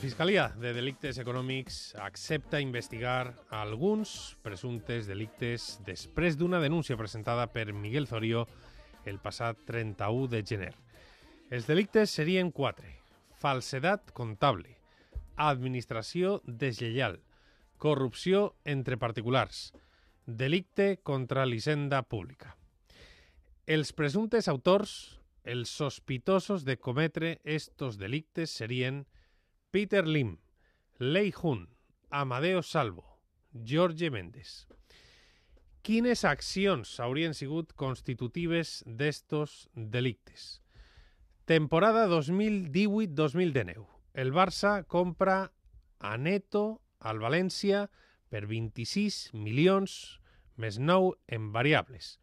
Fiscalia de Delictes Econòmics accepta investigar alguns presumptes delictes després d'una denúncia presentada per Miguel Zorio el passat 31 de gener. Els delictes serien quatre. Falsedat comptable, administració deslleial, corrupció entre particulars, delicte contra l'hisenda pública. Els presumptes autors, els sospitosos de cometre estos delictes serien Peter Lim, Lei Jun, Amadeo Salvo, Jorge Méndez. Quines accions haurien sigut constitutives d'estos delictes? Temporada 2018-2019. El Barça compra a Neto al València per 26 milions més nou en variables.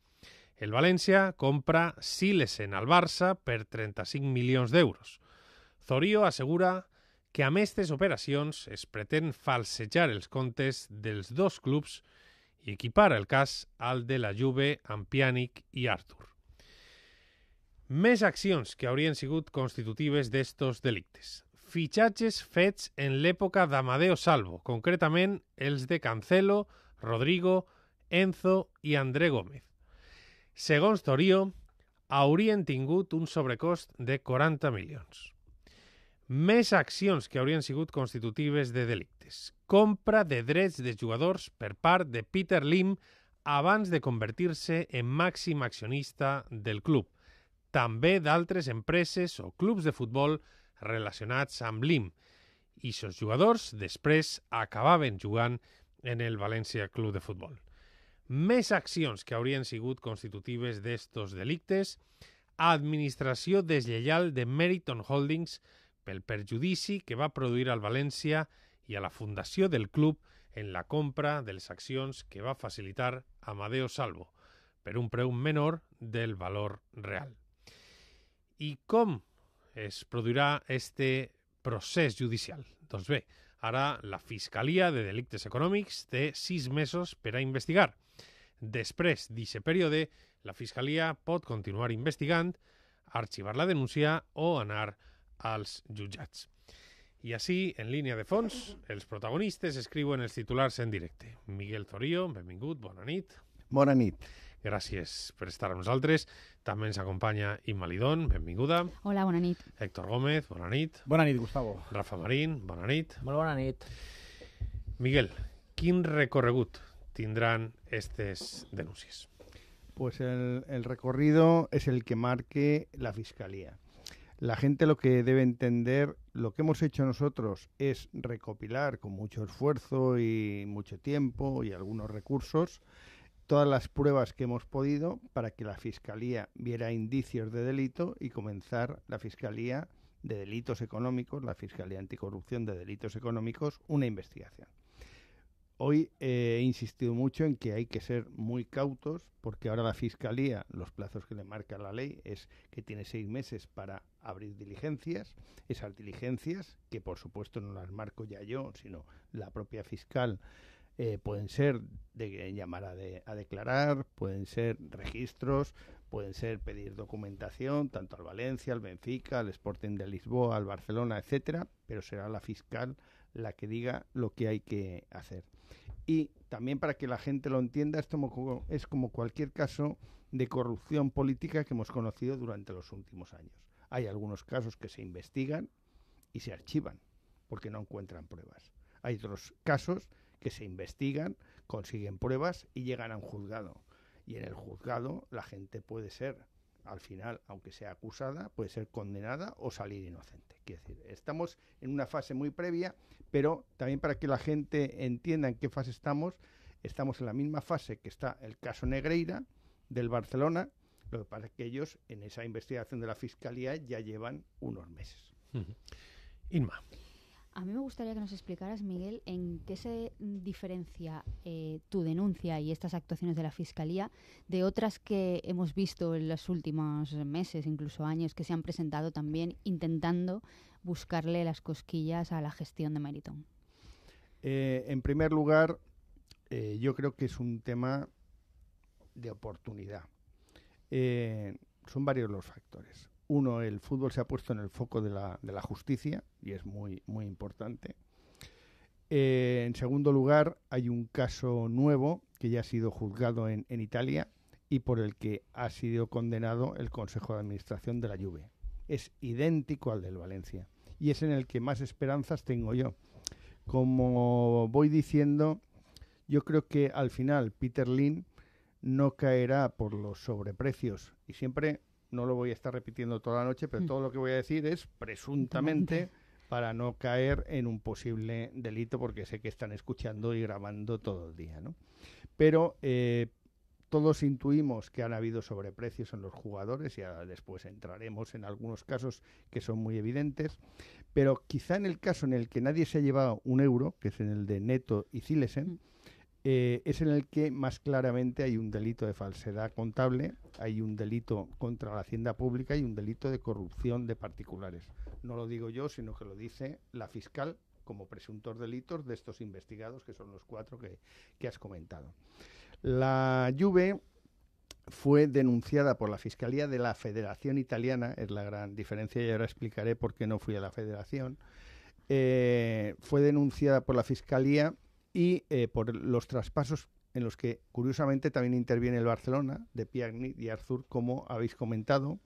El València compra Silesen al Barça per 35 milions d'euros. Zorio assegura que amb aquestes operacions es pretén falsejar els comptes dels dos clubs i equipar el cas al de la Juve amb Pjanic i Arthur. Més accions que haurien sigut constitutives d'estos delictes. Fitxatges fets en l'època d'Amadeo Salvo, concretament els de Cancelo, Rodrigo, Enzo i André Gómez. Segons Torío, haurien tingut un sobrecost de 40 milions més accions que haurien sigut constitutives de delictes. Compra de drets de jugadors per part de Peter Lim abans de convertir-se en màxim accionista del club. També d'altres empreses o clubs de futbol relacionats amb Lim. I els jugadors després acabaven jugant en el València Club de Futbol. Més accions que haurien sigut constitutives d'estos delictes, administració deslleial de Meriton Holdings, pel perjudici que va produir al València i a la fundació del club en la compra de les accions que va facilitar Amadeo Salvo per un preu menor del valor real. I com es produirà este procés judicial? Doncs bé, ara la Fiscalia de Delictes Econòmics té sis mesos per a investigar. Després d'aquest període, la Fiscalia pot continuar investigant, arxivar la denúncia o anar a als jutjats. I així, en línia de fons, els protagonistes escriuen els titulars en directe. Miguel Zorío, benvingut, bona nit. Bona nit. Gràcies per estar amb nosaltres. També ens acompanya Imma Lidón, benvinguda. Hola, bona nit. Héctor Gómez, bona nit. Bona nit, Gustavo. Rafa Marín, bona nit. Molt bona nit. Miguel, quin recorregut tindran aquestes denúncies? Pues el, el recorrido es el que marque la Fiscalía. La gente lo que debe entender, lo que hemos hecho nosotros es recopilar con mucho esfuerzo y mucho tiempo y algunos recursos todas las pruebas que hemos podido para que la Fiscalía viera indicios de delito y comenzar la Fiscalía de Delitos Económicos, la Fiscalía Anticorrupción de Delitos Económicos, una investigación. Hoy he insistido mucho en que hay que ser muy cautos porque ahora la Fiscalía, los plazos que le marca la ley es que tiene seis meses para abrir diligencias. Esas diligencias, que por supuesto no las marco ya yo, sino la propia fiscal, eh, pueden ser de llamar a, a declarar, pueden ser registros, pueden ser pedir documentación tanto al Valencia, al Benfica, al Sporting de Lisboa, al Barcelona, etcétera, pero será la fiscal la que diga lo que hay que hacer. Y también para que la gente lo entienda, esto es como cualquier caso de corrupción política que hemos conocido durante los últimos años. Hay algunos casos que se investigan y se archivan porque no encuentran pruebas. Hay otros casos que se investigan, consiguen pruebas y llegan a un juzgado. Y en el juzgado la gente puede ser al final, aunque sea acusada, puede ser condenada o salir inocente. Quiero decir, estamos en una fase muy previa, pero también para que la gente entienda en qué fase estamos, estamos en la misma fase que está el caso Negreira del Barcelona, lo que pasa es que ellos en esa investigación de la Fiscalía ya llevan unos meses. Inma. A mí me gustaría que nos explicaras, Miguel, en qué se diferencia eh, tu denuncia y estas actuaciones de la Fiscalía de otras que hemos visto en los últimos meses, incluso años, que se han presentado también intentando buscarle las cosquillas a la gestión de Meriton. Eh, en primer lugar, eh, yo creo que es un tema de oportunidad. son varios los factores. Uno, el fútbol se ha puesto en el foco de la, justicia y es muy, muy importante. Eh, en segundo lugar, hay un caso nuevo que ya ha sido juzgado en, en, Italia y por el que ha sido condenado el Consejo de Administración de la Juve. Es idéntico al del Valencia y es en el que más esperanzas tengo yo. Como voy diciendo, yo creo que al final Peter Lin no caerá por los sobreprecios y siempre no lo voy a estar repitiendo toda la noche, pero mm. todo lo que voy a decir es presuntamente para no caer en un posible delito, porque sé que están escuchando y grabando todo el día, ¿no? Pero eh, todos intuimos que han habido sobreprecios en los jugadores y después entraremos en algunos casos que son muy evidentes, pero quizá en el caso en el que nadie se ha llevado un euro, que es en el de Neto y Cilesen, mm. Eh, es en el que más claramente hay un delito de falsedad contable, hay un delito contra la hacienda pública y un delito de corrupción de particulares. No lo digo yo, sino que lo dice la fiscal como presuntos delitos de estos investigados, que son los cuatro que, has comentado. La Juve fue denunciada por la Fiscalía de la Federación Italiana, es la gran diferencia y ahora explicaré por qué no fui a la Federación, eh, fue denunciada por la Fiscalía y eh, por los traspasos en los que curiosamente también interviene el Barcelona de Piagni y Arzur, como habéis comentado,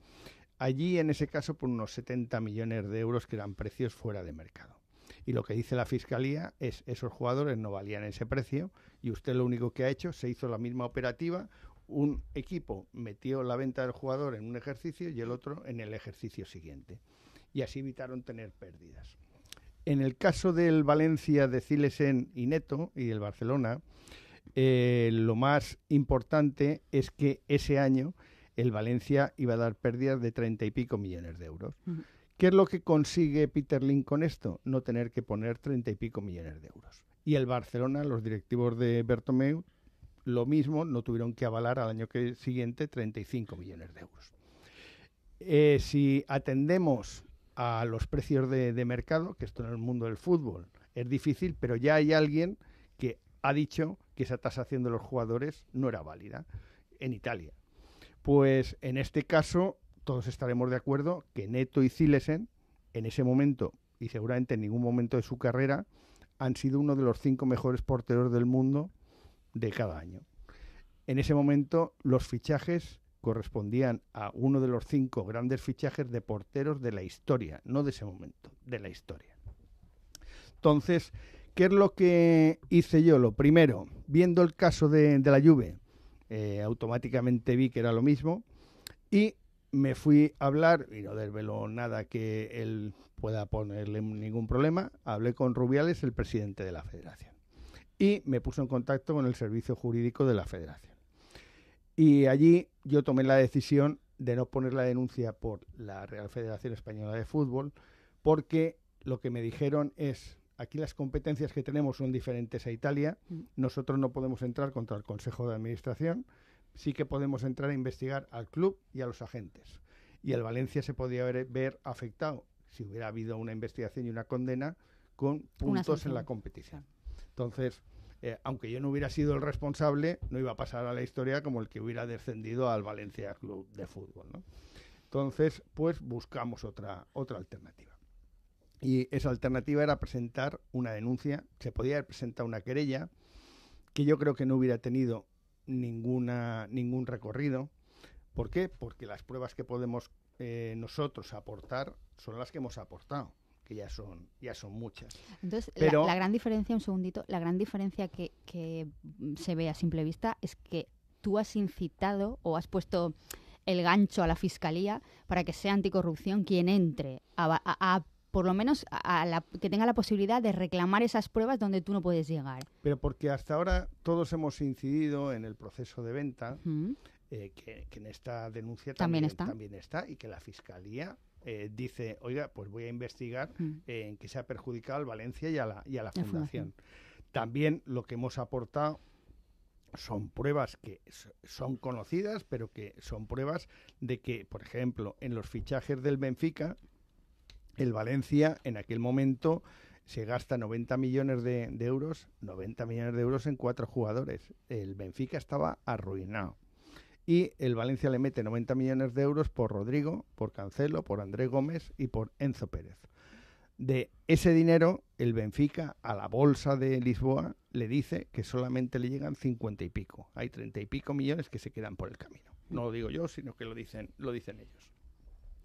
allí en ese caso por unos 70 millones de euros que eran precios fuera de mercado. Y lo que dice la Fiscalía es esos jugadores no valían ese precio y usted lo único que ha hecho, se hizo la misma operativa, un equipo metió la venta del jugador en un ejercicio y el otro en el ejercicio siguiente. Y así evitaron tener pérdidas en el caso del Valencia de Cilesen y Neto y del Barcelona, eh, lo más importante es que ese año el Valencia iba a dar pérdidas de treinta y pico millones de euros. ¿Qué es lo que consigue Peter Link con esto? No tener que poner treinta y pico millones de euros. Y el Barcelona, los directivos de Bertomeu, lo mismo, no tuvieron que avalar al año que siguiente 35 millones de euros. Eh, si atendemos a los precios de, mercado, que esto en el mundo del fútbol es difícil, pero ya hay alguien que ha dicho que esa tasación de los jugadores no era válida en Italia. Pues en este caso todos estaremos de acuerdo que Neto y Zilesen, en ese momento y seguramente en ningún momento de su carrera han sido uno de los cinco mejores porteros del mundo de cada año. En ese momento los fichajes correspondían a uno de los cinco grandes fichajes de porteros de la historia, no de ese momento, de la historia. Entonces, ¿qué es lo que hice yo? Lo primero, viendo el caso de, la lluvia, eh, automáticamente vi que era lo mismo y me fui a hablar, y no desveló nada que él pueda ponerle ningún problema, hablé con Rubiales, el presidente de la federación, y me puso en contacto con el servicio jurídico de la federación. Y allí yo tomé la decisión de no poner la denuncia por la Real Federación Española de Fútbol, porque lo que me dijeron es, aquí las competencias que tenemos son diferentes a Italia, mm. nosotros no podemos entrar contra el Consejo de Administración, sí que podemos entrar a investigar al club y a los agentes. Y el Valencia se podría ver, ver afectado si hubiera habido una investigación y una condena con puntos en la competición. Entonces, eh, aunque yo no hubiera sido el responsable, no iba a pasar a la historia como el que hubiera descendido al Valencia Club de Fútbol. Entonces, pues buscamos otra, otra alternativa. Y esa alternativa era presentar una denuncia, se podía presentar una querella, que yo creo que no hubiera tenido ninguna, ningún recorrido. ¿Por qué? Porque las pruebas que podemos eh, nosotros aportar son las que hemos aportado que ya son, ya son muchas. Entonces, la, gran diferencia, un segundito, la gran diferencia que, se ve a simple vista es que tú has incitado o has puesto el gancho a la fiscalía para que sea anticorrupción quien entre a, por lo menos a la, que tenga la posibilidad de reclamar esas pruebas donde tú no puedes llegar. Pero porque hasta ahora todos hemos incidido en el proceso de venta, eh, que, en esta denuncia también está y que la fiscalía eh, dice, oiga, pues voy a investigar mm. en qué se ha perjudicado al Valencia y a la, y a la, fundación. También lo que hemos aportado son pruebas que son conocidas, pero que son pruebas de que, por ejemplo, en los fichajes del Benfica, el Valencia en aquel momento se gasta 90 millones de, de euros, 90 millones de euros en cuatro jugadores. El Benfica estaba arruinado y el Valencia le mete 90 millones de euros por Rodrigo, por Cancelo, por André Gómez y por Enzo Pérez. De ese dinero, el Benfica a la bolsa de Lisboa le dice que solamente le llegan 50 y pico. Hay 30 y pico millones que se quedan por el camino. No lo digo yo, sino que lo dicen, lo dicen ellos.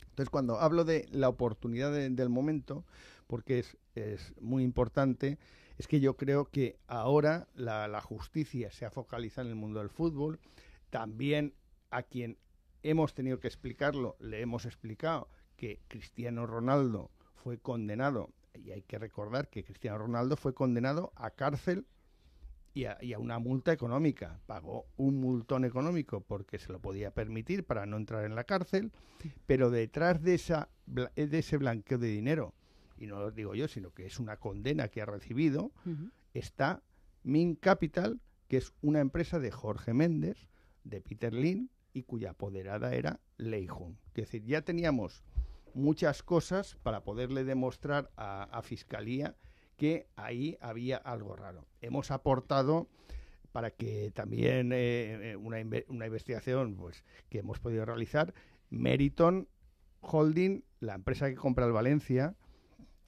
Entonces, cuando hablo de la oportunidad del momento, porque es, muy importante, es que yo creo que ahora la, la justicia se ha focalizado en el mundo del fútbol, también a quien hemos tenido que explicarlo, le hemos explicado que Cristiano Ronaldo fue condenado, y hay que recordar que Cristiano Ronaldo fue condenado a cárcel y a, una multa económica. Pagó un multón económico porque se lo podía permitir para no entrar en la cárcel, pero detrás de, esa, ese blanqueo de dinero, y no lo digo yo, sino que es una condena que ha recibido, está Min Capital, que es una empresa de Jorge Méndez, de Peter Lin y cuya apoderada era Lei que Es decir, ya teníamos muchas cosas para poderle demostrar a, Fiscalía que ahí había algo raro. Hemos aportado para que también eh, eh, una, una, investigación pues, que hemos podido realizar, Meriton Holding, la empresa que compra el Valencia,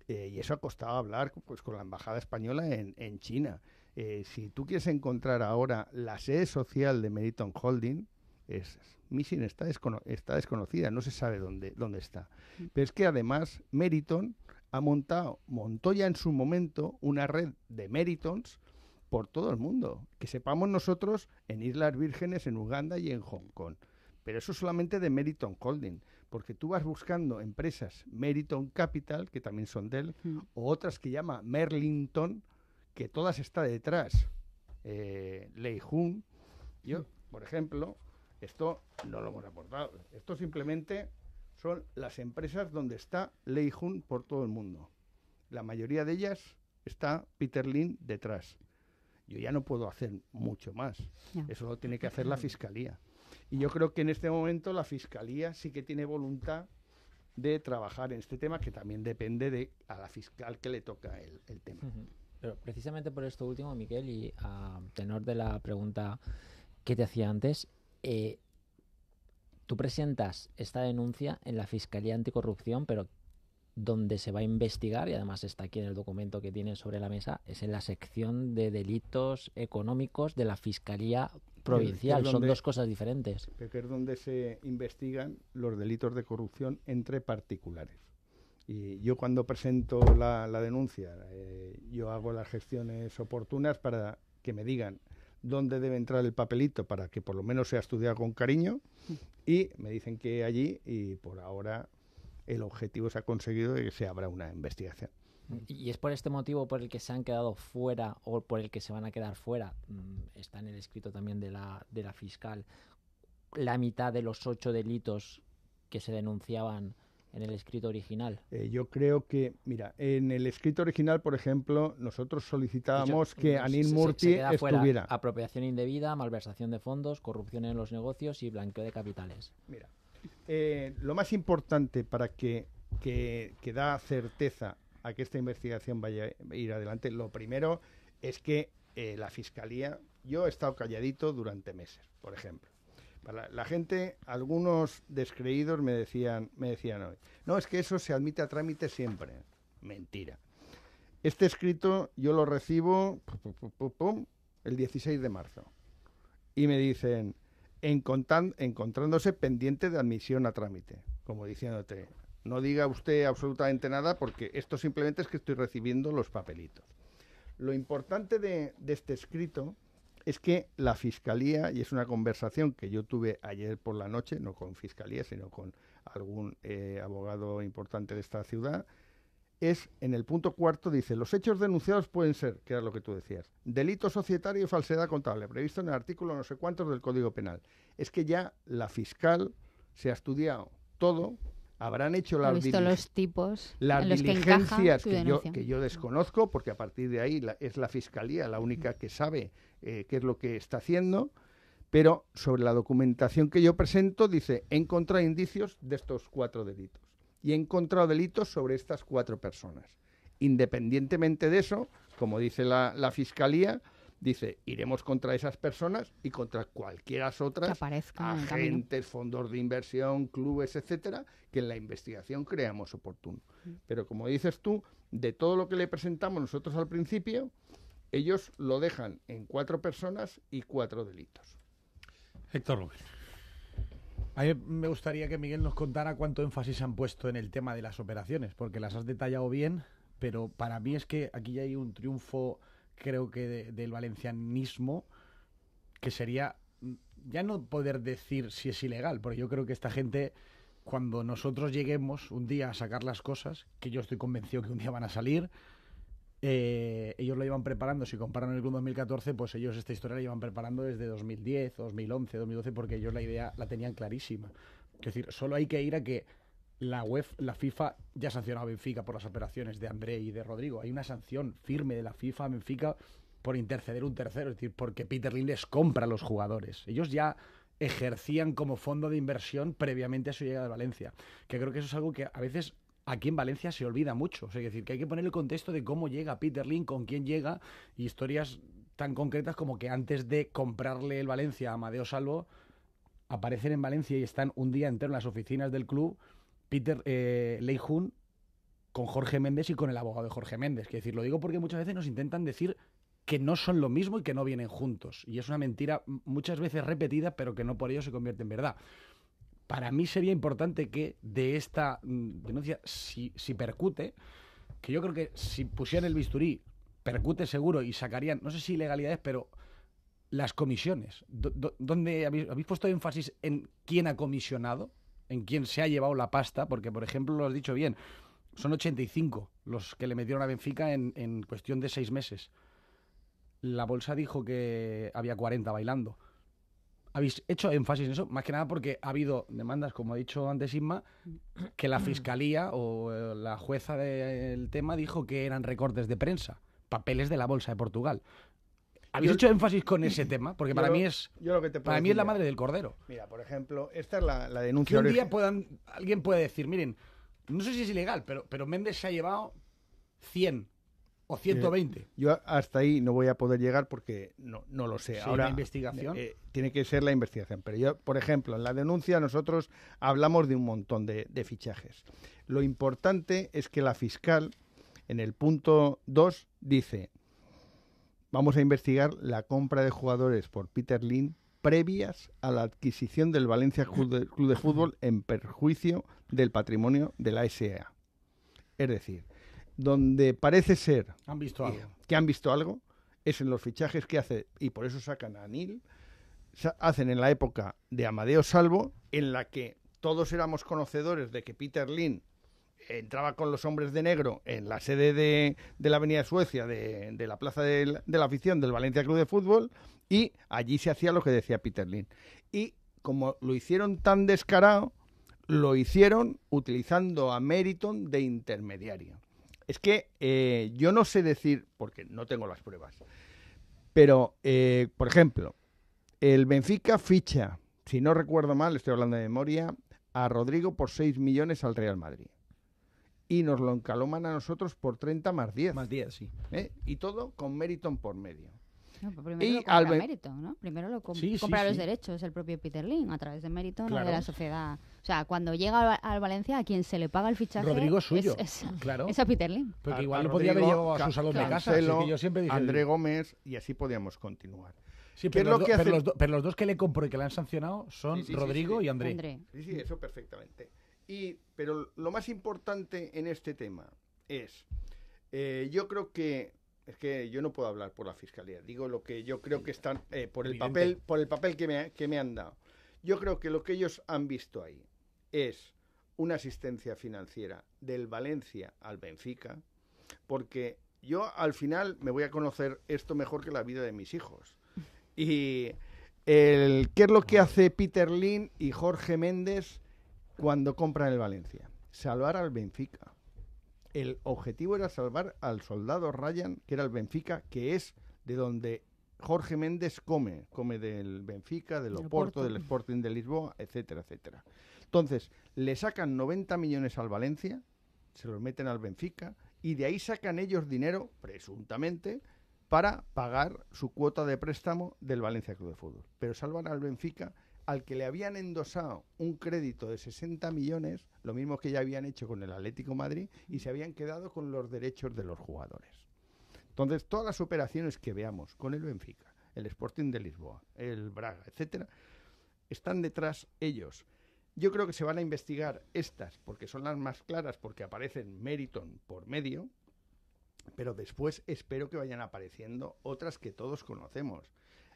eh, y eso ha costado hablar pues, con la embajada española en, en China. Eh, si tú quieres encontrar ahora la sede social de Meriton Holding, es, Missing está, desconocida, no se sabe dónde, dónde está. Mm. Pero es que además Meriton ha montado, montó ya en su momento una red de Meritons por todo el mundo, que sepamos nosotros en Islas Vírgenes, en Uganda y en Hong Kong. Pero eso solamente de Meriton Holding, porque tú vas buscando empresas Meriton Capital, que también son de él, mm. o otras que llama Merlinton que todas está detrás eh, Ley Jun. Yo, mm. por ejemplo, esto no lo hemos aportado. Esto simplemente son las empresas donde está Lei por todo el mundo. La mayoría de ellas está Peter Lin detrás. Yo ya no puedo hacer mucho más. Eso lo tiene que hacer la fiscalía. Y yo creo que en este momento la fiscalía sí que tiene voluntad de trabajar en este tema, que también depende de a la fiscal que le toca el, tema precisamente por esto último, Miquel, y a tenor de la pregunta que te hacía antes, eh, tú presentas esta denuncia en la Fiscalía Anticorrupción, pero donde se va a investigar, y además está aquí en el documento que tienen sobre la mesa, es en la sección de delitos económicos de la Fiscalía Provincial. Son dos cosas diferentes. Pero que es donde se investigan los delitos de corrupción entre particulares. Y yo cuando presento la, denuncia, eh, yo hago las gestiones oportunas para que me digan dónde debe entrar el papelito para que por lo menos sea estudiado con cariño y me dicen que allí y por ahora el objetivo se ha conseguido de que se abra una investigación. ¿Y es por este motivo por el que se han quedado fuera o por el que se van a quedar fuera? Mm, está en el escrito también de la, de la fiscal la mitad de los ocho delitos que se denunciaban en el escrito original? Eh, yo creo que, mira, en el escrito original, por ejemplo, nosotros solicitábamos que Anil Murti estuviera. apropiación indebida, malversación de fondos, corrupción en los negocios y blanqueo de capitales. Mira, eh, lo más importante para que, da certeza a que esta investigación vaya a ir adelante, lo primero es que eh, la Fiscalía, yo he estado calladito durante meses, por ejemplo la, gente, algunos descreídos me decían, me decían hoy, no, es que eso se admite a trámite siempre. Mentira. Este escrito yo lo recibo el 16 de marzo. Y me dicen, encontrándose pendiente de admisión a trámite, como diciéndote, no diga usted absolutamente nada porque esto simplemente es que estoy recibiendo los papelitos. Lo importante de, de este escrito es que la fiscalía, y es una conversación que yo tuve ayer por la noche, no con fiscalía, sino con algún eh, abogado importante de esta ciudad, es en el punto cuarto, dice, los hechos denunciados pueden ser, que era lo que tú decías, delito societario y falsedad contable, previsto en el artículo no sé cuántos del Código Penal. Es que ya la fiscal se ha estudiado todo, habrán hecho las, visto los tipos las diligencias que, yo, desconozco, porque a partir de ahí es la Fiscalía la única que sabe eh, qué es lo que está haciendo, pero sobre la documentación que yo presento dice, he encontrado indicios de estos cuatro delitos y he encontrado delitos sobre estas cuatro personas. Independientemente de eso, como dice la, la Fiscalía, dice, iremos contra esas personas y contra cualquiera otras, agentes, fondos de inversión, clubes, etcétera, que en la investigación creamos oportuno. Mm. Pero como dices tú, de todo lo que le presentamos nosotros al principio, ellos lo dejan en cuatro personas y cuatro delitos. Héctor López. A mí me gustaría que Miguel nos contara cuánto énfasis han puesto en el tema de las operaciones, porque las has detallado bien, pero para mí es que aquí ya hay un triunfo creo que del valencianismo, que sería mm, ya no poder decir si es ilegal, porque yo creo que esta gente, cuando nosotros lleguemos un día a sacar las cosas, que yo estoy convencido que un día van a salir, eh, ellos lo llevan preparando, si comparan el Club 2014, pues ellos esta historia la llevan preparando desde 2010, 2011, 2012, porque ellos la idea la tenían clarísima. Es decir, solo hay que ir a que la UEFA, la FIFA ya sancionó a Benfica por las operaciones de André y de Rodrigo. Hay una sanción firme de la FIFA a Benfica por interceder un tercero, es decir, porque Peter Lin les compra a los jugadores. Ellos ya ejercían como fondo de inversión previamente a su llegada a Valencia. Que creo que eso es algo que a veces aquí en Valencia se olvida mucho. es decir, que hay que poner el contexto de cómo llega Peter Lin, con quién llega, y historias tan concretas como que antes de comprarle el Valencia a Amadeo Salvo, aparecen en Valencia y están un día entero en las oficinas del club Peter eh, con Jorge Méndez y con el abogado de Jorge Méndez. Quiero decir, lo digo porque muchas veces nos intentan decir que no son lo mismo y que no vienen juntos. Y es una mentira muchas veces repetida, pero que no por ello se convierte en verdad. Para mí sería importante que de esta mm, denuncia, si, percute, que yo creo que si pusieran el bisturí, percute seguro y sacarían, no sé si ilegalidades, pero las comisiones. ¿Dónde habéis puesto énfasis en quién ha comisionado? en quién se ha llevado la pasta, porque, por ejemplo, lo has dicho bien, son 85 los que le metieron a Benfica en, cuestión de seis meses. La bolsa dijo que había 40 bailando. Habéis hecho énfasis en eso, más que nada porque ha habido demandas, como ha dicho antes Isma, que la fiscalía o eh, la jueza del tema dijo que eran recortes de prensa, papeles de la bolsa de Portugal. Habéis hecho énfasis con ese tema, porque para mí es para mí es la madre del cordero. Mira, por ejemplo, esta es la, la denuncia. Que un día puedan, alguien puede decir, miren, no sé si es ilegal, pero, pero Méndez se ha llevado 100 o 120. Yo hasta ahí no voy a poder llegar porque no, no lo sé. Ahora, la investigación. Eh, tiene que ser la investigación. Pero yo, por ejemplo, en la denuncia nosotros hablamos de un montón de, de fichajes. Lo importante es que la fiscal, en el punto 2, dice vamos a investigar la compra de jugadores por Peter Lynn previas a la adquisición del Valencia Club de, Fútbol en perjuicio del patrimonio de la SEA. Es decir, donde parece ser que han visto algo es en los fichajes que hace, y por eso sacan a Nil, hacen en la época de Amadeo Salvo, en la que todos éramos conocedores de que Peter Lynn entraba con los hombres de negro en la sede de, la Avenida Suecia, de, la Plaza de, la Afición del Valencia Club de Fútbol, y allí se hacía lo que decía Peter Lin. Y como lo hicieron tan descarado, lo hicieron utilizando a Meriton de intermediario. Es que eh, yo no sé decir, porque no tengo las pruebas, pero, eh, por ejemplo, el Benfica ficha, si no recuerdo mal, estoy hablando de memoria, a Rodrigo por 6 millones al Real Madrid y nos lo encaloman a nosotros por 30 más 10. Más 10, sí. ¿Eh? Y todo con Meriton por medio. Pues primero y lo compra ¿no? Primero lo compra los derechos el propio Peter Lynn a través de Meriton de la sociedad. O sea, cuando llega al, Valencia, a quien se le paga el fichaje. Rodrigo suyo. Es, suyo. claro. es a Peter Porque igual no podría haber llegado a su salón de casa. que yo siempre dije André Gómez, y así podíamos continuar. pero, los, dos que le compro y que le han sancionado son Rodrigo y André. André. Sí, sí, eso perfectamente pero lo más importante en este tema es, eh, yo creo que es que yo no puedo hablar por la fiscalía. Digo lo que yo creo que están eh, por el papel, por el papel que me, que me han dado. Yo creo que lo que ellos han visto ahí es una asistencia financiera del Valencia al Benfica, porque yo al final me voy a conocer esto mejor que la vida de mis hijos. Y el qué es lo que hace Peter Lynn y Jorge Méndez cuando compran el Valencia. Salvar al Benfica. El objetivo era salvar al soldado Ryan, que era el Benfica, que es de donde Jorge Méndez come, come del Benfica, del Oporto, del Sporting de Lisboa, etcétera, etcétera. Entonces, le sacan 90 millones al Valencia, se los meten al Benfica y de ahí sacan ellos dinero, presuntamente, para pagar su cuota de préstamo del Valencia Club de Fútbol. Pero salvan al Benfica al que le habían endosado un crédito de 60 millones, lo mismo que ya habían hecho con el Atlético Madrid, y se habían quedado con los derechos de los jugadores. Entonces, todas las operaciones que veamos con el Benfica, el Sporting de Lisboa, el Braga, etc., están detrás ellos. Yo creo que se van a investigar estas, porque son las más claras, porque aparecen Meriton por medio, pero después espero que vayan apareciendo otras que todos conocemos.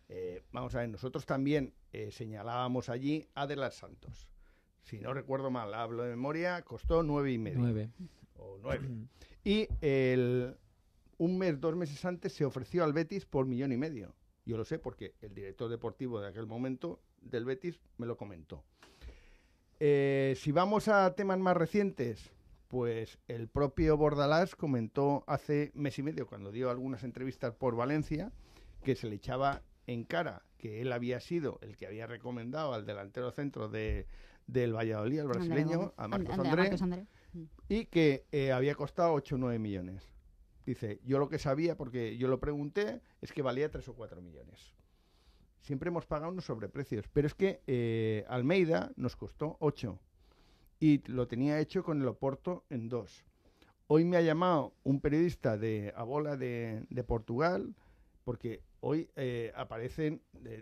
Eh, vamos a ver, nosotros también eh, señalábamos allí a De las Santos. Si no recuerdo mal, hablo de memoria, costó nueve y medio. O nueve. Y el, un mes, dos meses antes se ofreció al Betis por millón y medio. Yo lo sé porque el director deportivo de aquel momento del Betis me lo comentó. Eh, si vamos a temas más recientes, pues el propio Bordalás comentó hace mes y medio, cuando dio algunas entrevistas por Valencia, que se le echaba en cara que él había sido el que había recomendado al delantero centro de, del Valladolid, al brasileño, a Marcos André, y que eh, había costado 8 o 9 millones. Dice, yo lo que sabía, porque yo lo pregunté, es que valía 3 o 4 millones. Siempre hemos pagado unos sobreprecios, pero es que eh, Almeida nos costó 8 y lo tenía hecho con el Oporto en 2. Hoy me ha llamado un periodista de Abola de, de Portugal porque hoy eh, aparecen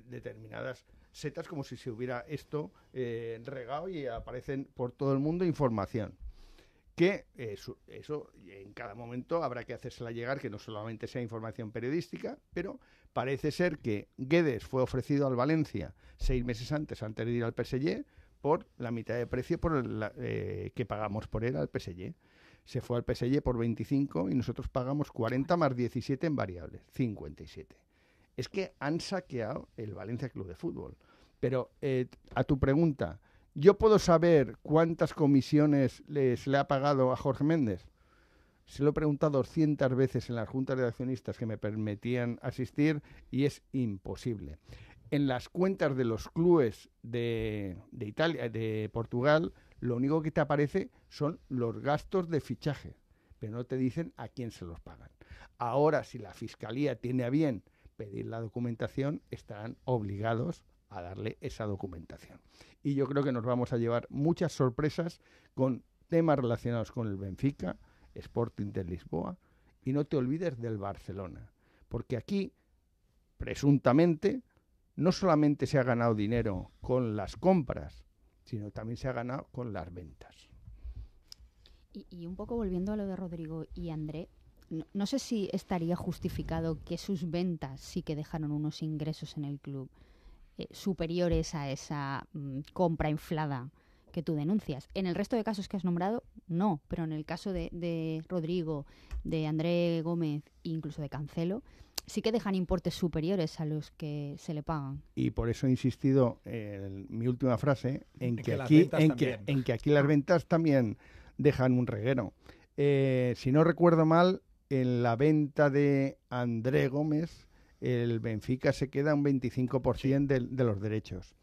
determinadas setas como si se hubiera esto eh, regado y aparecen por todo el mundo información. Que eh, eso, en cada momento habrá que hacérsela llegar, que no solamente sea información periodística, pero parece ser que Guedes fue ofrecido al Valencia seis meses antes, antes de ir al PSG, por la mitad de precio por el, que pagamos por él al PSG se fue al PSG por 25 y nosotros pagamos 40 más 17 en variables, 57. Es que han saqueado el Valencia Club de Fútbol. Pero eh, a tu pregunta, ¿yo puedo saber cuántas comisiones se le ha pagado a Jorge Méndez? Se lo he preguntado 200 veces en las juntas de accionistas que me permitían asistir y es imposible. En las cuentas de los clubes de, de Italia, de Portugal, lo único que te aparece son los gastos de fichaje, pero no te dicen a quién se los pagan. Ahora, si la Fiscalía tiene a bien pedir la documentación, estarán obligados a darle esa documentación. Y yo creo que nos vamos a llevar muchas sorpresas con temas relacionados con el Benfica, Sporting de Lisboa, y no te olvides del Barcelona, porque aquí, presuntamente, no solamente se ha ganado dinero con las compras, sino también se ha ganado con las ventas. Y, un poco volviendo a lo de Rodrigo y André, no, sé si estaría justificado que sus ventas sí que dejaron unos ingresos en el club eh, superiores a esa mm, compra inflada que tú denuncias. En el resto de casos que has nombrado, no, pero en el caso de, de Rodrigo, de André Gómez e incluso de Cancelo, sí que dejan importes superiores a los que se le pagan. Y por eso he insistido en mi última frase, en, que, aquí, en que, aquí las ventas también dejan un reguero. Eh, si no recuerdo mal, en la venta de André Gómez, el Benfica se queda un 25% de, los derechos.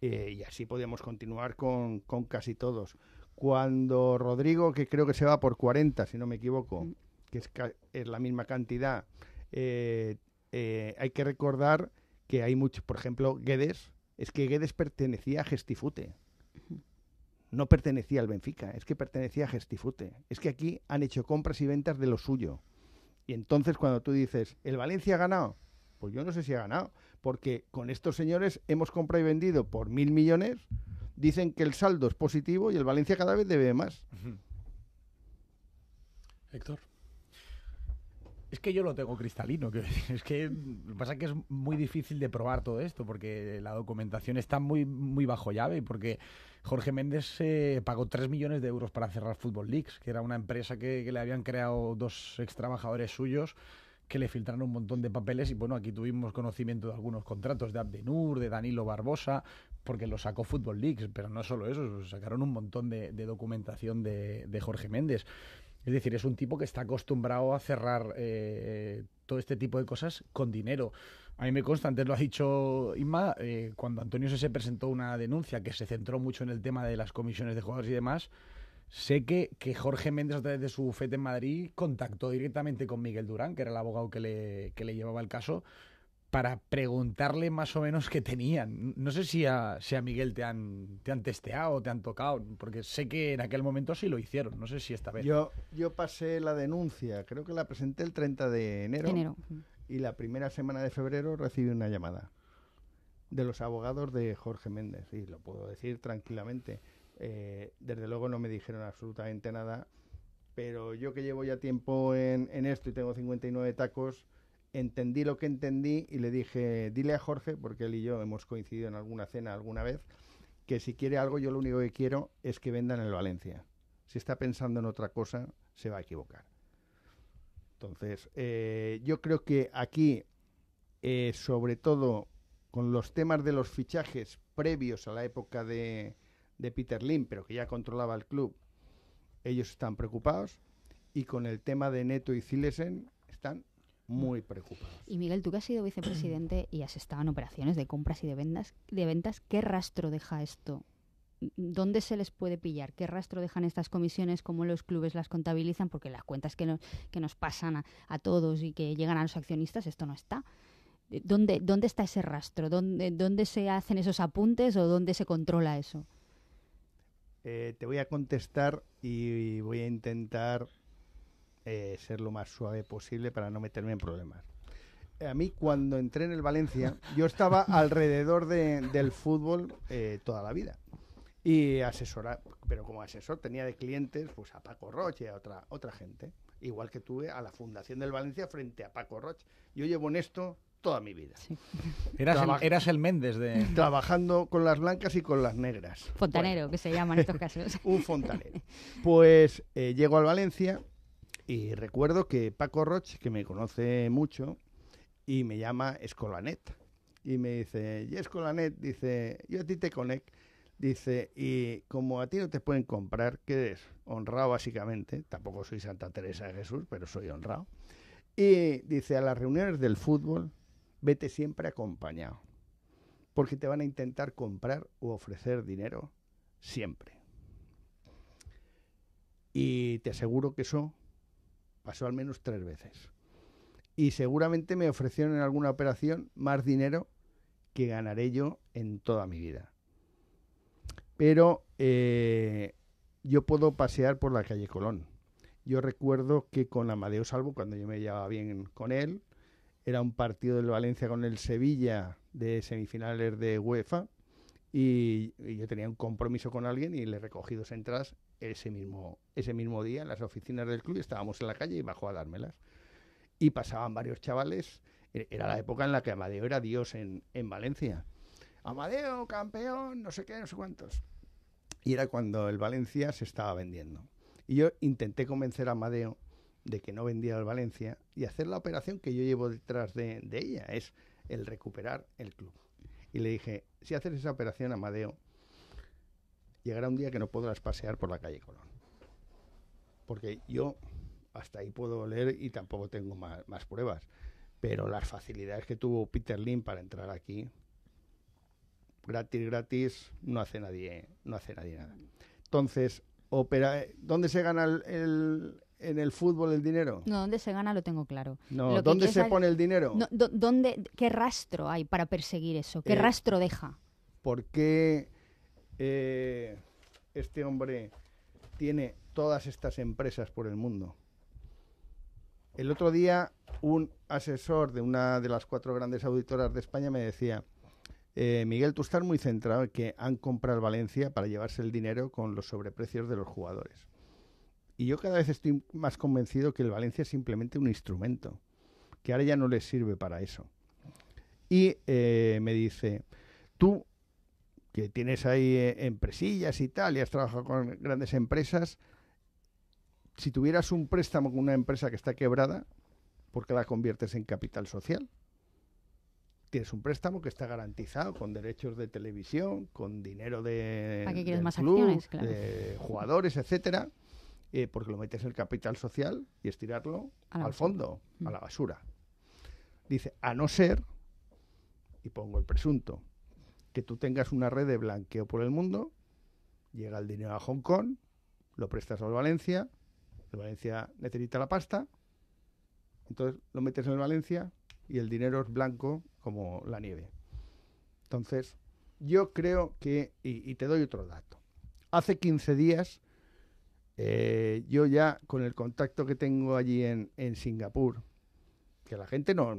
Eh, y así podemos continuar con, casi todos. Cuando Rodrigo, que creo que se va por 40, si no me equivoco, mm. que es la misma cantidad, eh, eh, hay que recordar que hay muchos, por ejemplo, Guedes, es que Guedes pertenecía a Gestifute. No pertenecía al Benfica, es que pertenecía a Gestifute. Es que aquí han hecho compras y ventas de lo suyo. Y entonces cuando tú dices, el Valencia ha ganado, pues yo no sé si ha ganado, porque con estos señores hemos comprado y vendido por mil millones, dicen que el saldo es positivo y el Valencia cada vez debe más. Héctor. Es que yo lo tengo cristalino, que es que lo que pasa es que es muy difícil de probar todo esto porque la documentación está muy, muy bajo llave porque Jorge Méndez eh, pagó 3 millones de euros para cerrar Football Leaks, que era una empresa que, le habían creado dos ex suyos que le filtraron un montón de papeles y bueno, aquí tuvimos conocimiento de algunos contratos de Abdenur, de Danilo Barbosa, porque lo sacó Football Leaks, pero no solo eso, sacaron un montón de, documentación de, de Jorge Méndez. Es decir, es un tipo que está acostumbrado a cerrar eh, todo este tipo de cosas con dinero. A mí me consta, antes lo ha dicho Inma, eh, cuando Antonio se presentó una denuncia que se centró mucho en el tema de las comisiones de jugadores y demás, sé que, que Jorge Méndez a través de su bufete en Madrid contactó directamente con Miguel Durán, que era el abogado que le, que le llevaba el caso, para preguntarle más o menos qué tenían. No sé si a, Miguel te han, han testeado, te han tocado, porque sé que en aquel momento sí lo hicieron, no sé si esta vez. Yo, yo pasé la denuncia, creo que la presenté el 30 de enero, y la primera semana de febrero recibí una llamada de los abogados de Jorge Méndez, y lo puedo decir tranquilamente. Eh, desde luego no me dijeron absolutamente nada, pero yo que llevo ya tiempo en, en esto y tengo 59 tacos, entendí lo que entendí y le dije, dile a Jorge, porque él y yo hemos coincidido en alguna cena alguna vez, que si quiere algo, yo lo único que quiero es que vendan el Valencia. Si está pensando en otra cosa, se va a equivocar. Entonces, eh, yo creo que aquí, eh, sobre todo con los temas de los fichajes previos a la época de, Peter Lim, pero que ya controlaba el club, ellos están preocupados. Y con el tema de Neto y Zilesen, están muy preocupados. Y Miguel, tú que has sido vicepresidente y has estado en operaciones de compras y de ventas, de ventas ¿qué rastro deja esto? ¿Dónde se les puede pillar? ¿Qué rastro dejan estas comisiones? ¿Cómo los clubes las contabilizan? Porque las cuentas que, nos pasan a, todos y que llegan a los accionistas, esto no está. Eh, ¿Dónde, dónde está ese rastro? ¿Dónde, ¿Dónde se hacen esos apuntes o dónde se controla eso? Eh, te voy a contestar y voy a intentar eh, ser lo más suave posible para no meterme en problemas. A mí cuando entré en el Valencia, yo estaba alrededor del fútbol eh, toda la vida. Y asesora, pero como asesor tenía de clientes pues a Paco Roche, a otra, otra gente. Igual que tuve a la Fundación del Valencia frente a Paco Roche. Yo llevo en esto toda mi vida. Sí. Eras, el, Méndez de... Trabajando con las blancas y con las negras. Fontanero, que se llaman estos casos. un fontanero. Pues eh, llego al Valencia y recuerdo que Paco Roche, que me conoce mucho, y me llama Escolanet. Y me dice, y Escolanet, dice, yo a ti te conecto. Dice, y como a ti no te pueden comprar, que eres honrado básicamente, tampoco soy Santa Teresa de Jesús, pero soy honrado. Y dice, a las reuniones del fútbol, vete siempre acompañado, porque te van a intentar comprar o ofrecer dinero siempre. Y te aseguro que eso Pasó al menos tres veces. Y seguramente me ofrecieron en alguna operación más dinero que ganaré yo en toda mi vida. Pero eh, yo puedo pasear por la calle Colón. Yo recuerdo que con Amadeo Salvo, cuando yo me llevaba bien con él, era un partido del Valencia con el Sevilla de semifinales de UEFA y, yo tenía un compromiso con alguien y le recogí dos entradas ese mismo, ese mismo día en las oficinas del club estábamos en la calle y bajó a dármelas. Y pasaban varios chavales, e, era la época en la que Amadeo era Dios en, Valencia. Amadeo, campeón, no sé qué, no sé cuántos. Y era cuando el Valencia se estaba vendiendo. Y yo intenté convencer a Amadeo de que no vendía el Valencia y hacer la operación que yo llevo detrás de, de ella, es el recuperar el club. Y le dije, si haces esa operación, Amadeo, llegará un día que no podrás pasear por la calle Colón. Porque yo hasta ahí puedo leer y tampoco tengo más, pruebas. Pero las facilidades que tuvo Peter Lynn para entrar aquí, gratis, gratis, no hace nadie, no hace nadie nada. Entonces, opera, ¿dónde se gana en el fútbol el dinero? No, ¿dónde se gana? Lo tengo claro. No, ¿dónde se pone el dinero? ¿dónde, ¿Qué rastro hay para perseguir eso? ¿Qué eh, rastro deja? Porque eh, este hombre tiene todas estas empresas por el mundo. El otro día un asesor de una de las cuatro grandes auditoras de España me decía, eh, Miguel, tú estás muy centrado en que han comprado Valencia para llevarse el dinero con los sobreprecios de los jugadores. Y yo cada vez estoy más convencido que el Valencia es simplemente un instrumento, que ahora ya no les sirve para eso. Y eh, me dice, tú que tienes ahí empresillas eh, y tal, y has trabajado con grandes empresas, si tuvieras un préstamo con una empresa que está quebrada, ¿por qué la conviertes en capital social? Tienes un préstamo que está garantizado con derechos de televisión, con dinero de, jugadores, etcétera, eh, porque lo metes en el capital social y estirarlo al fondo, a mm. la basura. Dice, a no ser, y pongo el presunto, que tú tengas una red de blanqueo por el mundo, llega el dinero a Hong Kong, lo prestas a Valencia, Valencia necesita la pasta, entonces lo metes en Valencia y el dinero es blanco como la nieve. Entonces, yo creo que, y, te doy otro dato, hace 15 días eh, yo ya con el contacto que tengo allí en, Singapur, que la gente no...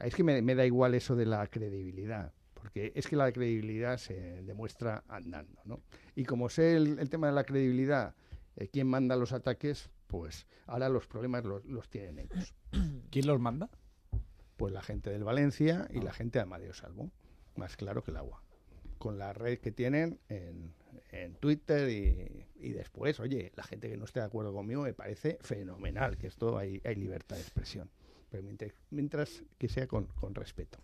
Es que me da igual eso de la credibilidad porque es que la credibilidad se demuestra andando, ¿no? Y como sé el, tema de la credibilidad, eh, quién manda los ataques, pues ahora los problemas los, tienen ellos. ¿Quién los manda? Pues la gente del Valencia y ah. la gente de Amadeo Salvo, más claro que el agua. Con la red que tienen en, Twitter y, después, oye, la gente que no esté de acuerdo conmigo me parece fenomenal que esto hay, hay libertad de expresión mientras, que sea con, respeto.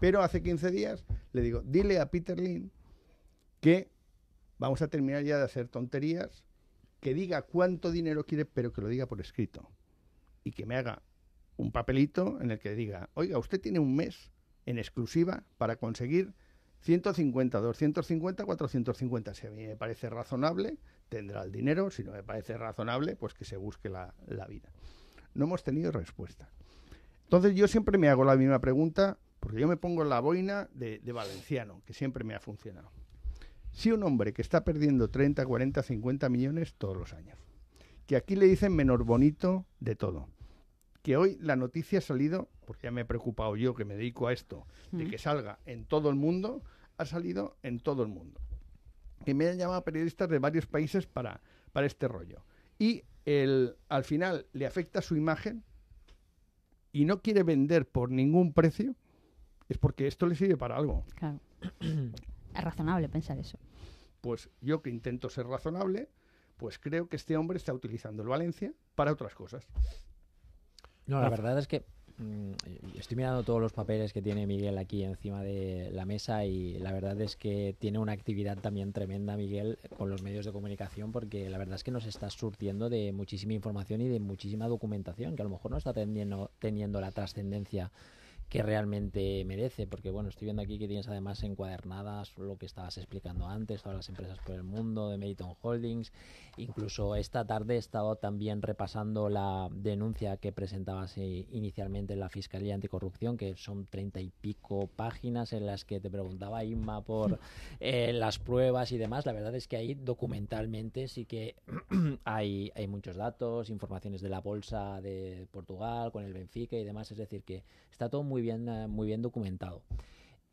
Pero hace 15 días le digo, dile a Peter Lin que vamos a terminar ya de hacer tonterías, que diga cuánto dinero quiere, pero que lo diga por escrito. Y que me haga un papelito en el que diga, oiga, usted tiene un mes en exclusiva para conseguir 150, 250, 450. Si a mí me parece razonable, tendrá el dinero. Si no me parece razonable, pues que se busque la vida. No hemos tenido respuesta. Entonces yo siempre me hago la misma pregunta, porque yo me pongo la boina de, valenciano, que siempre me ha funcionado. Si un hombre que está perdiendo 30, 40, 50 millones todos los años, que aquí le dicen menor bonito de todo, que hoy la noticia ha salido, porque ya me he preocupado yo que me dedico a esto, de que salga en todo el mundo, ha salido en todo el mundo. Que me han llamado periodistas de varios países para, para este rollo. Y el, al final le afecta su imagen y no quiere vender por ningún precio, es porque esto le sirve para algo. Claro. es razonable pensar eso. Pues yo que intento ser razonable, pues creo que este hombre está utilizando el Valencia para otras cosas. No, la verdad es que Mm, estoy mirando todos los papeles que tiene Miguel aquí encima de la mesa y la verdad es que tiene una actividad también tremenda Miguel con los medios de comunicación porque la verdad es que nos está surtiendo de muchísima información y de muchísima documentación que a lo mejor no está teniendo, teniendo la trascendencia que realmente merece, porque bueno, estoy viendo aquí que tienes además encuadernadas lo que estabas explicando antes, todas las empresas por el mundo, de Meriton Holdings, incluso esta tarde he estado también repasando la denuncia que presentabas eh, inicialmente en la Fiscalía Anticorrupción, que son treinta y pico páginas en las que te preguntaba Inma por eh, las pruebas y demás, la verdad es que ahí documentalmente sí que hay, hay muchos datos, informaciones de la Bolsa de Portugal, con el Benfica y demás, es decir, que está todo muy bien, eh, muy bien documentado.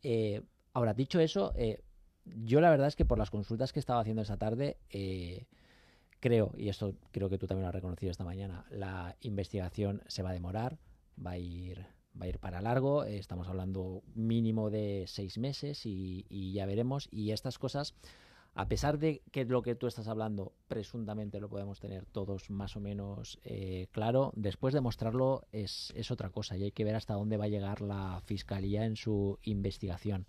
Eh, ahora, dicho eso, eh, yo la verdad es que por las consultas que estaba haciendo esta tarde, creo, y esto creo que tú también lo has reconocido esta mañana, la investigación se va a demorar, va a ir, va a ir para largo, estamos hablando mínimo de seis meses y ya veremos, y estas cosas a pesar de que lo que tú estás hablando presuntamente lo podemos tener todos más o menos eh, claro, después de mostrarlo es, otra cosa y hay que ver hasta dónde va a llegar la fiscalía en su investigación.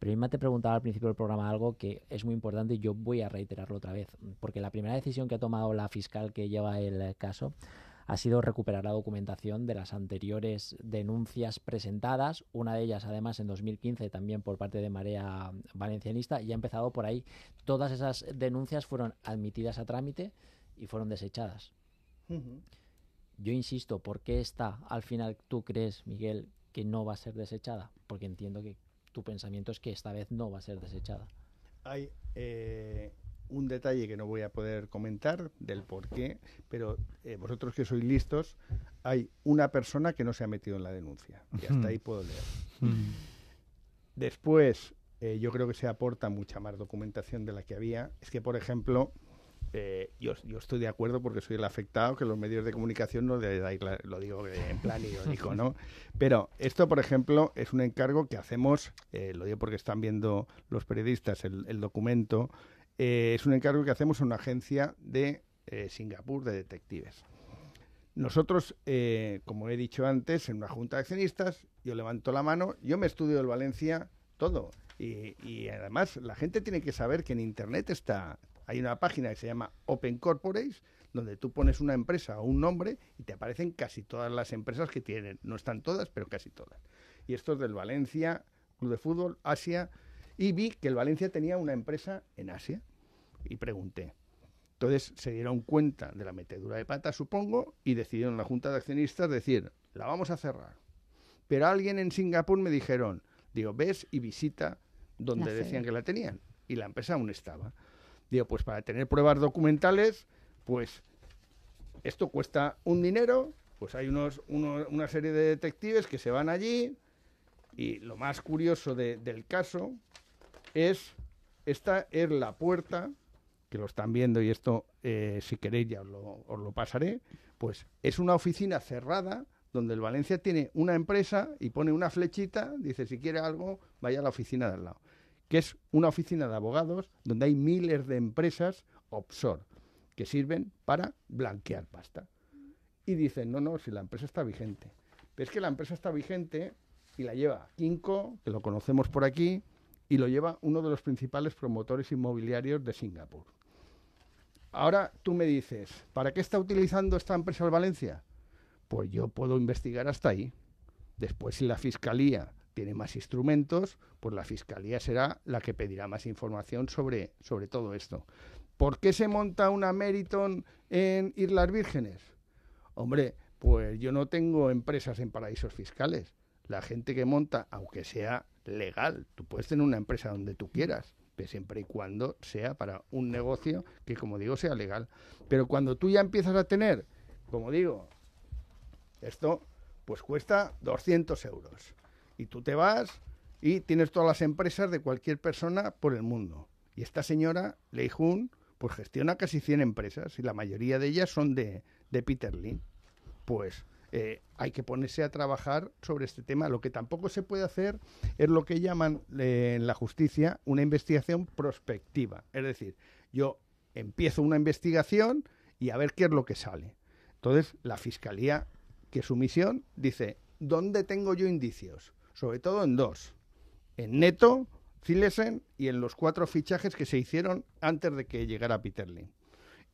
Pero me te preguntaba al principio del programa algo que es muy importante y yo voy a reiterarlo otra vez, porque la primera decisión que ha tomado la fiscal que lleva el caso ha sido recuperar la documentación de las anteriores denuncias presentadas, una de ellas además en 2015 también por parte de Marea Valencianista, y ha empezado por ahí. Todas esas denuncias fueron admitidas a trámite y fueron desechadas. Yo insisto, ¿por qué está al final tú crees, Miguel, que no va a ser desechada? Porque entiendo que tu pensamiento es que esta vez no va a ser desechada. Hay, eh, un detalle que no voy a poder comentar del por qué, pero eh, vosotros que sois listos, hay una persona que no se ha metido en la denuncia. Y hasta ahí puedo leer. Mm. Después, eh, yo creo que se aporta mucha más documentación de la que había. Es que, por ejemplo, eh, yo, estoy de acuerdo porque soy el afectado, que los medios de comunicación no le lo digo en plan irónico, ¿no? Pero esto, por ejemplo, es un encargo que hacemos, lo digo porque están viendo los periodistas el documento, eh, es un encargo que hacemos a una agencia de eh, Singapur de detectives. Nosotros, eh, como he dicho antes, en una junta de accionistas, yo levanto la mano, yo me estudio el Valencia todo. Y, y además, la gente tiene que saber que en Internet está, hay una página que se llama Open Corporates, donde tú pones una empresa o un nombre y te aparecen casi todas las empresas que tienen. No están todas, pero casi todas. Y esto es del Valencia, Club de Fútbol, Asia. Y vi que el Valencia tenía una empresa en Asia y pregunté. Entonces se dieron cuenta de la metedura de pata, supongo, y decidieron la Junta de Accionistas decir, la vamos a cerrar. Pero alguien en Singapur me dijeron, digo, ves y visita donde decían que la tenían. Y la empresa aún estaba. Digo, pues para tener pruebas documentales, pues esto cuesta un dinero, pues hay unos, una serie de detectives que se van allí y lo más curioso del caso es, esta es la puerta que lo están viendo y esto, eh, si queréis, ya os lo, pasaré, pues es una oficina cerrada donde el Valencia tiene una empresa y pone una flechita, dice, si quiere algo, vaya a la oficina de al lado, que es una oficina de abogados donde hay miles de empresas offshore que sirven para blanquear pasta. Y dicen, no, no, si la empresa está vigente. Pero es que la empresa está vigente y la lleva Kinko, que lo conocemos por aquí, y lo lleva uno de los principales promotores inmobiliarios de Singapur. Ahora tú me dices, ¿para qué está utilizando esta empresa el Valencia? Pues yo puedo investigar hasta ahí. Después, si la fiscalía tiene más instrumentos, pues la fiscalía será la que pedirá más información sobre, sobre todo esto. ¿Por qué se monta una Meriton en Islas Vírgenes? Hombre, pues yo no tengo empresas en paraísos fiscales. La gente que monta, aunque sea legal, tú puedes tener una empresa donde tú quieras siempre y cuando sea para un negocio que, como digo, sea legal. Pero cuando tú ya empiezas a tener, como digo, esto pues cuesta 200 euros. Y tú te vas y tienes todas las empresas de cualquier persona por el mundo. Y esta señora, Lei Hun, pues gestiona casi 100 empresas y la mayoría de ellas son de, de Peter Lin Pues eh, hay que ponerse a trabajar sobre este tema. Lo que tampoco se puede hacer es lo que llaman eh, en la justicia una investigación prospectiva. Es decir, yo empiezo una investigación y a ver qué es lo que sale. Entonces, la fiscalía, que es su misión, dice, ¿dónde tengo yo indicios? Sobre todo en dos. En Neto, Zilesen, y en los cuatro fichajes que se hicieron antes de que llegara Peterling.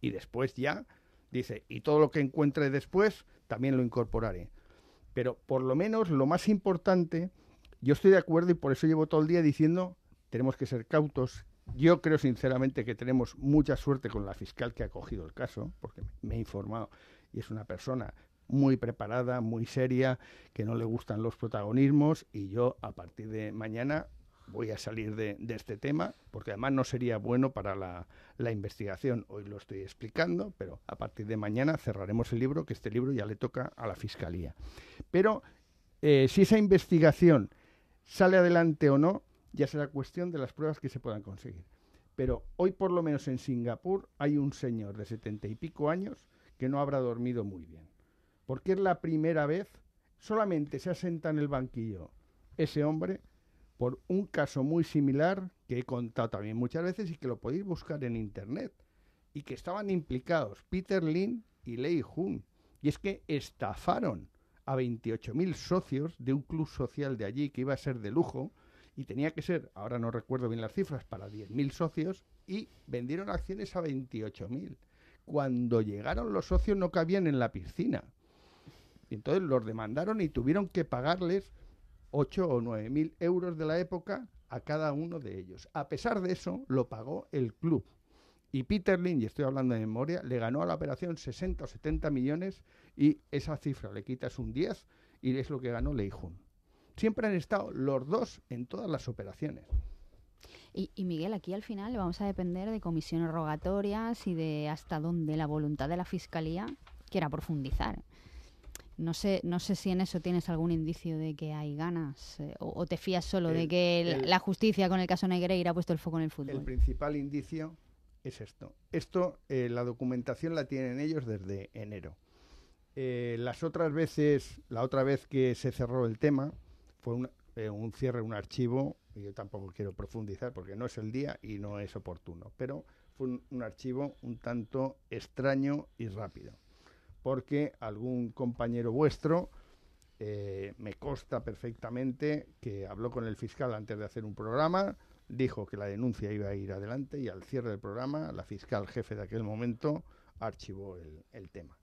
Y después ya Dice, y todo lo que encuentre después también lo incorporaré. Pero por lo menos lo más importante, yo estoy de acuerdo y por eso llevo todo el día diciendo, tenemos que ser cautos. Yo creo sinceramente que tenemos mucha suerte con la fiscal que ha cogido el caso, porque me he informado y es una persona muy preparada, muy seria, que no le gustan los protagonismos y yo a partir de mañana voy a salir de, este tema, porque además no sería bueno para la, investigación. Hoy lo estoy explicando, pero a partir de mañana cerraremos el libro, que este libro ya le toca a la Fiscalía. Pero eh, si esa investigación sale adelante o no, ya será cuestión de las pruebas que se puedan conseguir. Pero hoy, por lo menos en Singapur, hay un señor de setenta y pico años que no habrá dormido muy bien. Porque es la primera vez, solamente se asenta en el banquillo ese hombre por un caso muy similar que he contado también muchas veces y que lo podéis buscar en internet y que estaban implicados Peter Lin y Lei Hun Y es que estafaron a 28.000 socios de un club social de allí que iba a ser de lujo y tenía que ser, ahora no recuerdo bien las cifras, para 10.000 socios y vendieron acciones a 28.000. Cuando llegaron los socios no cabían en la piscina. y Entonces los demandaron y tuvieron que pagarles 8 o nueve mil euros de la época a cada uno de ellos. A pesar de eso, lo pagó el club. Y Peter Lynn, y estoy hablando de memoria, le ganó a la operación 60 o 70 millones y esa cifra le quitas un 10 y es lo que ganó Leijun. Siempre han estado los dos en todas las operaciones. Y, Miguel, aquí al final vamos a depender de comisiones rogatorias y de hasta dónde la voluntad de la Fiscalía quiera profundizar. No sé, no sé si en eso tienes algún indicio de que hay ganas eh, o, te fías solo de que la justicia con el caso Negreira ha puesto el foco en el fútbol. El principal indicio es esto. Esto, eh, la documentación la tienen ellos desde enero. Eh, las otras veces, la otra vez que se cerró el tema, fue un, cierre cierre, un archivo, y yo tampoco quiero profundizar porque no es el día y no es oportuno, pero fue un archivo un tanto extraño y rápido porque algún compañero vuestro, eh, me consta perfectamente que habló con el fiscal antes de hacer un programa, dijo que la denuncia iba a ir adelante y al cierre del programa la fiscal jefe de aquel momento archivó el tema.